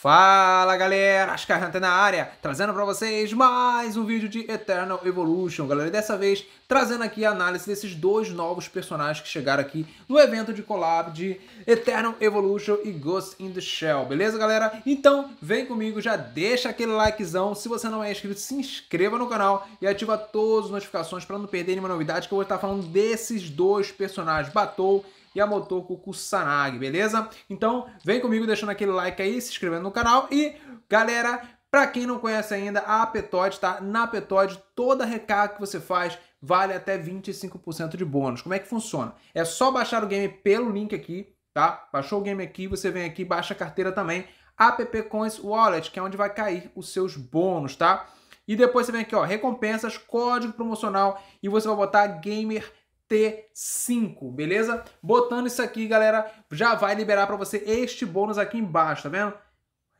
Fala galera, Ascarranta é na área, trazendo para vocês mais um vídeo de Eternal Evolution. Galera, dessa vez trazendo aqui a análise desses dois novos personagens que chegaram aqui no evento de collab de Eternal Evolution e Ghost in the Shell, beleza galera? Então vem comigo, já deixa aquele likezão, se você não é inscrito se inscreva no canal e ativa todas as notificações para não perder nenhuma novidade que eu vou estar falando desses dois personagens, Batou e a Motoko Kusanagi, beleza? Então, vem comigo deixando aquele like aí, se inscrevendo no canal e, galera, para quem não conhece ainda, a Petod, tá? Na Petod, toda recarga que você faz vale até 25% de bônus. Como é que funciona? É só baixar o game pelo link aqui, tá? Baixou o game aqui, você vem aqui, baixa a carteira também. App Coins Wallet, que é onde vai cair os seus bônus, tá? E depois você vem aqui, ó, recompensas, código promocional e você vai botar Gamer T5, beleza? Botando isso aqui, galera, já vai liberar para você este bônus aqui embaixo, tá vendo?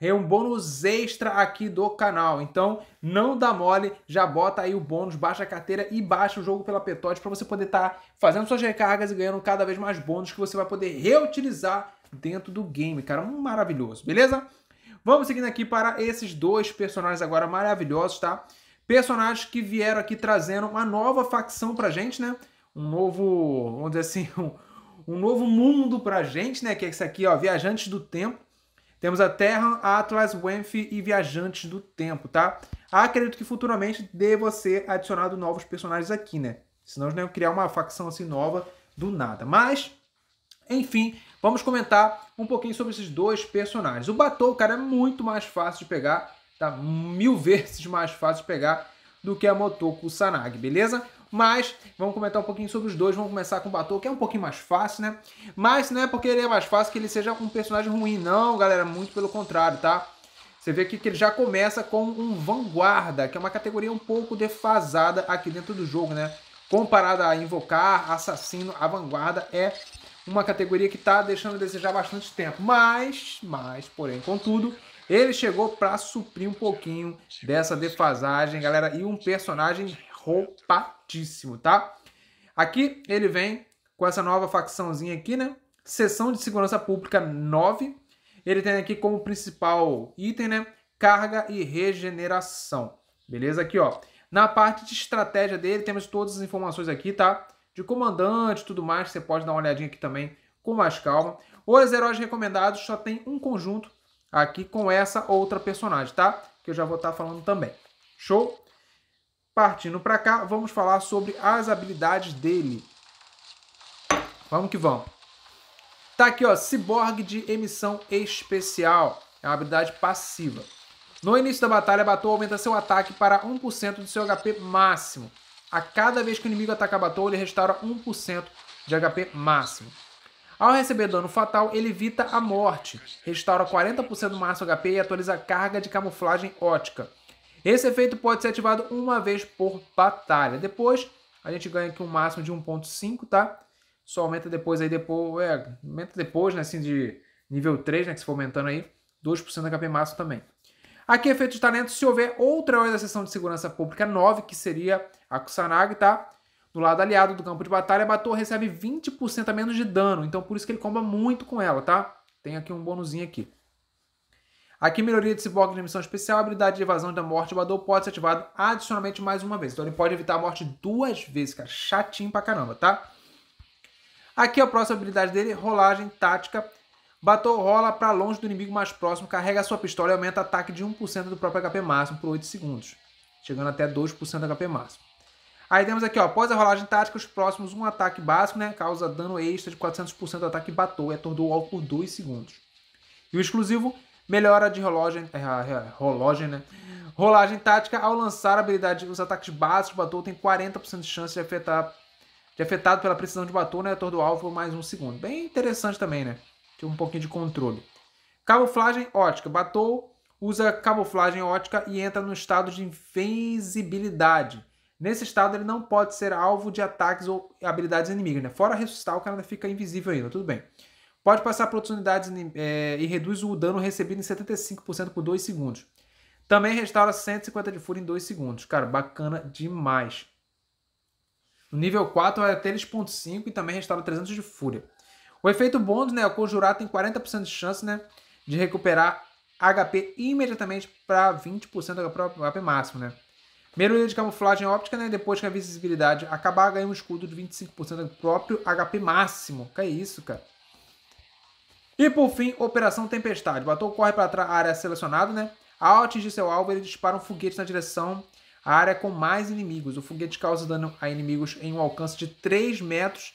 É um bônus extra aqui do canal. Então, não dá mole, já bota aí o bônus, baixa a carteira e baixa o jogo pela Petote para você poder estar tá fazendo suas recargas e ganhando cada vez mais bônus que você vai poder reutilizar dentro do game, cara. Maravilhoso, beleza? Vamos seguindo aqui para esses dois personagens agora maravilhosos, tá? Personagens que vieram aqui trazendo uma nova facção pra gente, né? um novo, vamos dizer assim, um, um novo mundo pra gente, né? Que é isso aqui, ó, Viajantes do Tempo. Temos a Terra, Atlas, Wenfi e Viajantes do Tempo, tá? Acredito que futuramente deva ser adicionado novos personagens aqui, né? Senão não criar uma facção assim nova do nada. Mas, enfim, vamos comentar um pouquinho sobre esses dois personagens. O Batou, cara, é muito mais fácil de pegar, tá? Mil vezes mais fácil de pegar do que a Motoko Sanagi, beleza? Mas vamos comentar um pouquinho sobre os dois. Vamos começar com o Batou, que é um pouquinho mais fácil, né? Mas não é porque ele é mais fácil que ele seja um personagem ruim, não, galera. Muito pelo contrário, tá? Você vê aqui que ele já começa com um Vanguarda, que é uma categoria um pouco defasada aqui dentro do jogo, né? Comparada a Invocar, Assassino, a Vanguarda é uma categoria que está deixando a desejar bastante tempo. Mas, mas, porém, contudo, ele chegou para suprir um pouquinho dessa defasagem, galera, e um personagem roupadíssimo, tá? Aqui ele vem com essa nova facçãozinha aqui, né? Seção de Segurança Pública 9. Ele tem aqui como principal item, né? Carga e regeneração. Beleza? Aqui, ó. Na parte de estratégia dele, temos todas as informações aqui, tá? De comandante tudo mais. Você pode dar uma olhadinha aqui também com mais calma. Os heróis recomendados só tem um conjunto aqui com essa outra personagem, tá? Que eu já vou estar tá falando também. Show? Partindo para cá, vamos falar sobre as habilidades dele. Vamos que vamos. Tá aqui, ó, Cyborg de emissão especial. É uma habilidade passiva. No início da batalha, Batou aumenta seu ataque para 1% do seu HP máximo. A cada vez que o inimigo ataca Batou, ele restaura 1% de HP máximo. Ao receber dano fatal, ele evita a morte, restaura 40% do máximo HP e atualiza a carga de camuflagem ótica. Esse efeito pode ser ativado uma vez por batalha. Depois, a gente ganha aqui um máximo de 1.5, tá? Só aumenta depois aí, depois, é, aumenta depois, né, assim, de nível 3, né, que se for aumentando aí, 2% HP máximo também. Aqui, efeito de talento, se houver outra hora da sessão de segurança pública 9, que seria a Kusanagi, tá? Do lado aliado do campo de batalha, Bator recebe 20% a menos de dano, então por isso que ele comba muito com ela, tá? Tem aqui um bônusinho aqui. Aqui, melhoria de Cyborg na missão especial, habilidade de evasão da morte do Badou pode ser ativado adicionalmente mais uma vez. Então ele pode evitar a morte duas vezes, cara. Chatinho pra caramba, tá? Aqui é a próxima habilidade dele, rolagem tática. Batou rola para longe do inimigo mais próximo, carrega sua pistola e aumenta ataque de 1% do próprio HP máximo por 8 segundos, chegando até 2% do HP máximo. Aí temos aqui, ó, após a rolagem tática, os próximos um ataque básico, né, causa dano extra de 400% do ataque batou e atordoou alvo por 2 segundos. E o exclusivo, Melhora de relógio, é, é, né? Rolagem tática, ao lançar a habilidade, os ataques básicos do Batou tem 40% de chance de afetar de afetado pela precisão de Batou, né? Ator do alvo por mais um segundo. Bem interessante também, né? Tem um pouquinho de controle. Camuflagem ótica. Batou usa camuflagem ótica e entra no estado de invisibilidade. Nesse estado, ele não pode ser alvo de ataques ou habilidades inimigas, né? Fora ressuscitar, o cara ainda fica invisível ainda, tudo bem. Pode passar por outras unidades é, e reduz o dano recebido em 75% por 2 segundos. Também restaura 150 de fúria em 2 segundos. Cara, bacana demais. No nível 4 vai é até 3.5 e também restaura 300 de fúria. O efeito bônus, né? O conjurar tem 40% de chance, né? De recuperar HP imediatamente para 20% do HP máximo, né? Melhoria de camuflagem óptica, né? Depois que a visibilidade acabar, ganha um escudo de 25% do próprio HP máximo. Que é isso, cara. E por fim, Operação Tempestade. O ator corre para a área selecionada, né? Ao atingir seu alvo, ele dispara um foguete na direção à área com mais inimigos. O foguete causa dano a inimigos em um alcance de 3 metros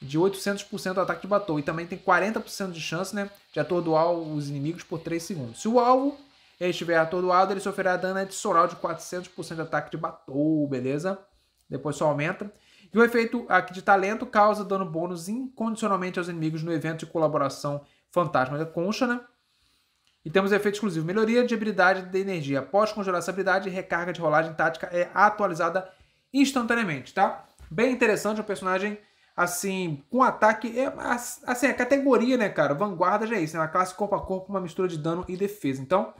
de 800% do ataque de Batou. E também tem 40% de chance né, de atordoar os inimigos por 3 segundos. Se o alvo estiver atordoado, ele sofrerá dano adicional de 400% de ataque de Batou, beleza? Depois só aumenta. E o efeito aqui de talento causa dano bônus incondicionalmente aos inimigos no evento de colaboração Fantasma da Concha, né? E temos efeito exclusivo. Melhoria de habilidade de energia. Após conjurar essa habilidade, recarga de rolagem tática é atualizada instantaneamente, tá? Bem interessante, um personagem assim, com ataque. É, assim, a categoria, né, cara? Vanguarda já é isso, né? Uma classe corpo a corpo, uma mistura de dano e defesa. Então,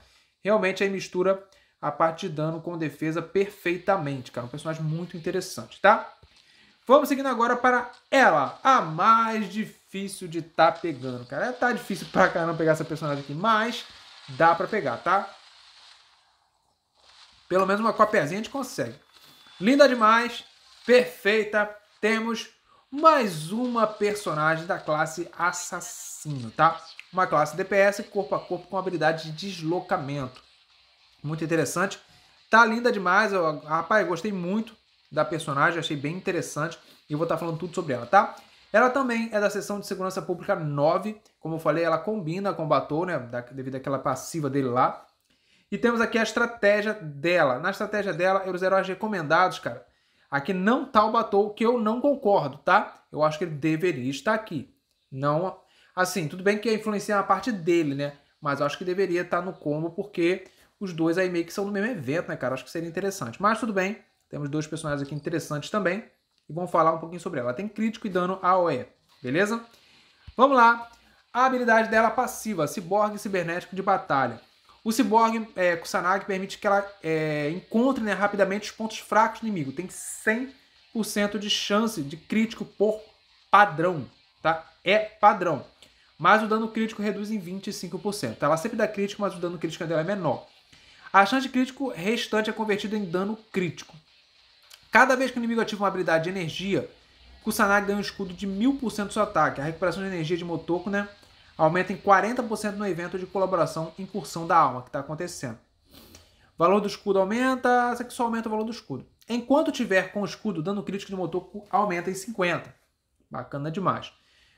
realmente aí mistura a parte de dano com defesa perfeitamente, cara. Um personagem muito interessante, tá? Vamos seguindo agora para ela, a mais difícil de tá pegando, cara. É, tá difícil pra caramba pegar essa personagem aqui, mas dá pra pegar, tá? Pelo menos uma copiazinha a gente consegue. Linda demais, perfeita. Temos mais uma personagem da classe Assassino, tá? Uma classe DPS corpo a corpo com habilidade de deslocamento. Muito interessante. Tá linda demais, eu, rapaz, gostei muito da personagem, achei bem interessante e vou estar tá falando tudo sobre ela, tá? Ela também é da seção de segurança pública 9, como eu falei, ela combina com o Batou, né, da, devido àquela passiva dele lá. E temos aqui a estratégia dela. Na estratégia dela, os heróis recomendados, cara, aqui não tá o Batou, que eu não concordo, tá? Eu acho que ele deveria estar aqui. Não, assim, tudo bem que ia influenciar a parte dele, né? Mas eu acho que deveria estar no combo, porque os dois aí meio que são do mesmo evento, né, cara? Acho que seria interessante. Mas tudo bem, temos dois personagens aqui interessantes também e vamos falar um pouquinho sobre ela. Ela tem crítico e dano AOE, beleza? Vamos lá. A habilidade dela passiva, ciborgue cibernético de batalha. O ciborgue é, Kusanagi permite que ela é, encontre né, rapidamente os pontos fracos do inimigo. Tem 100% de chance de crítico por padrão, tá? É padrão. Mas o dano crítico reduz em 25%. Tá? Ela sempre dá crítico, mas o dano crítico dela é menor. A chance de crítico restante é convertida em dano crítico. Cada vez que o inimigo ativa uma habilidade de energia, Kusanagi ganha um escudo de 1000% do seu ataque. A recuperação de energia de Motoko né, aumenta em 40% no evento de colaboração Incursão da Alma que está acontecendo. O valor do escudo aumenta, isso que só aumenta o valor do escudo. Enquanto tiver com o escudo, dano crítico de Motoko aumenta em 50. Bacana demais.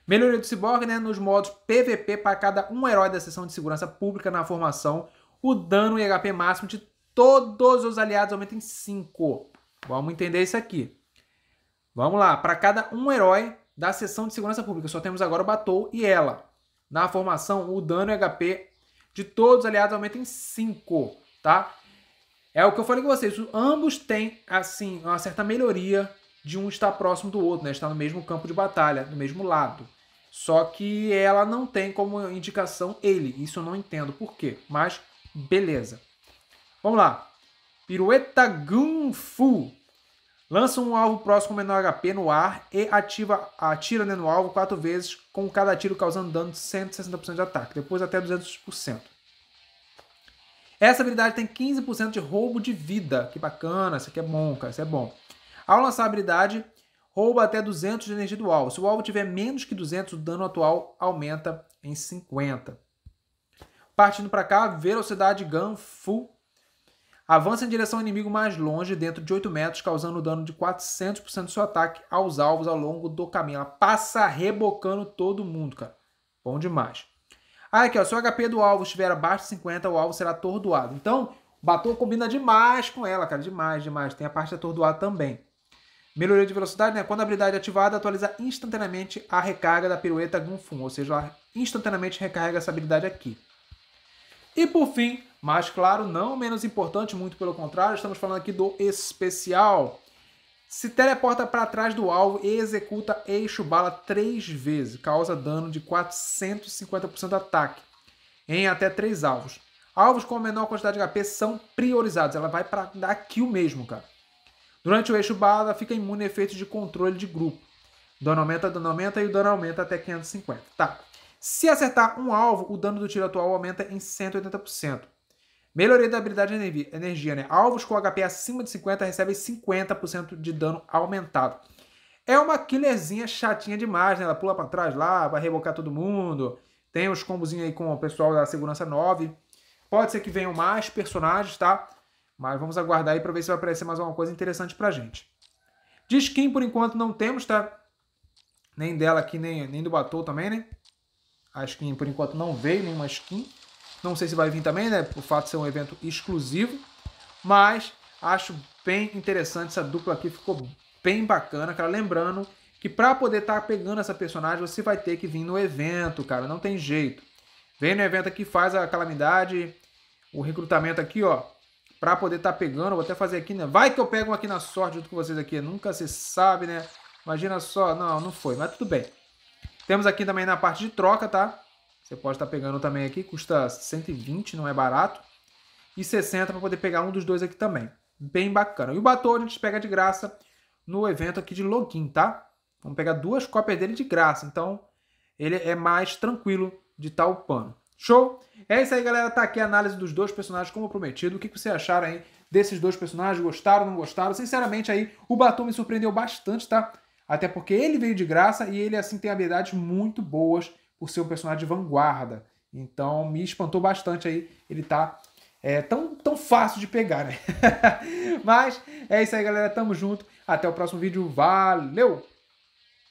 Melhoria do Cyborg, né? Nos modos PVP, para cada um herói da seção de segurança pública na formação, o dano e HP máximo de todos os aliados aumenta em 5. Vamos entender isso aqui. Vamos lá. Para cada um herói da sessão de segurança pública, só temos agora o Batou e ela. Na formação, o dano e HP de todos os aliados aumenta em 5, tá? É o que eu falei com vocês. Ambos têm, assim, uma certa melhoria de um estar próximo do outro, né? Estar no mesmo campo de batalha, no mesmo lado. Só que ela não tem como indicação ele. Isso eu não entendo por quê, mas beleza. Vamos lá. Pirueta Gunfu. Lança um alvo próximo menor HP no ar e ativa, atira né, no alvo quatro vezes, com cada tiro causando dano de 160% de ataque, depois até 200%. Essa habilidade tem 15% de roubo de vida. Que bacana, isso aqui é bom, cara, isso é bom. Ao lançar a habilidade, rouba até 200 de energia do alvo. Se o alvo tiver menos que 200, o dano atual aumenta em 50. Partindo para cá, Velocidade Gun Full Avança em direção ao inimigo mais longe, dentro de 8 metros, causando dano de 400% do seu ataque aos alvos ao longo do caminho. Ela passa rebocando todo mundo, cara. Bom demais. Ah, aqui, ó. Se o HP do alvo estiver abaixo de 50, o alvo será atordoado. Então, o Bator combina demais com ela, cara. Demais, demais. Tem a parte de atordoado também. Melhoria de velocidade, né? Quando a habilidade é ativada, atualiza instantaneamente a recarga da pirueta Gunfun. Ou seja, ela instantaneamente recarrega essa habilidade aqui. E por fim, mas claro, não menos importante, muito pelo contrário, estamos falando aqui do especial. Se teleporta para trás do alvo e executa eixo bala três vezes, causa dano de 450% de ataque em até três alvos. Alvos com a menor quantidade de HP são priorizados, ela vai para dar o mesmo, cara. Durante o eixo bala, fica imune a efeitos de controle de grupo. Dano aumenta, dano aumenta e o dano aumenta até 550. Tá. Se acertar um alvo, o dano do tiro atual aumenta em 180%. Melhoria da habilidade de energia, né? Alvos com HP acima de 50 recebem 50% de dano aumentado. É uma killerzinha chatinha demais, né? Ela pula para trás lá, vai rebocar todo mundo. Tem os combozinhos aí com o pessoal da segurança 9. Pode ser que venham mais personagens, tá? Mas vamos aguardar aí para ver se vai aparecer mais alguma coisa interessante pra gente. De skin, por enquanto, não temos, tá? Nem dela aqui, nem, nem do Batou também, né? A skin por enquanto não veio nenhuma skin. Não sei se vai vir também, né? Por fato de ser um evento exclusivo. Mas acho bem interessante essa dupla aqui, ficou bem bacana, cara. Lembrando que para poder estar tá pegando essa personagem, você vai ter que vir no evento, cara. Não tem jeito. Vem no evento aqui, faz a calamidade, o recrutamento aqui, ó. Pra poder estar tá pegando, vou até fazer aqui, né? Vai que eu pego aqui na sorte junto com vocês aqui. Nunca se sabe, né? Imagina só. Não, não foi, mas tudo bem. Temos aqui também na parte de troca, tá? Você pode estar tá pegando também aqui, custa 120, não é barato. E 60 para poder pegar um dos dois aqui também. Bem bacana. E o batom a gente pega de graça no evento aqui de login, tá? Vamos pegar duas cópias dele de graça. Então, ele é mais tranquilo de tal tá pano. Show? É isso aí, galera. Tá aqui a análise dos dois personagens, como prometido. O que, que vocês acharam aí desses dois personagens? Gostaram, não gostaram? Sinceramente, aí, o batom me surpreendeu bastante, tá? Até porque ele veio de graça e ele, assim, tem habilidades muito boas por ser um personagem de vanguarda. Então me espantou bastante aí ele tá é, tão, tão fácil de pegar, né? Mas é isso aí, galera. Tamo junto. Até o próximo vídeo. Valeu!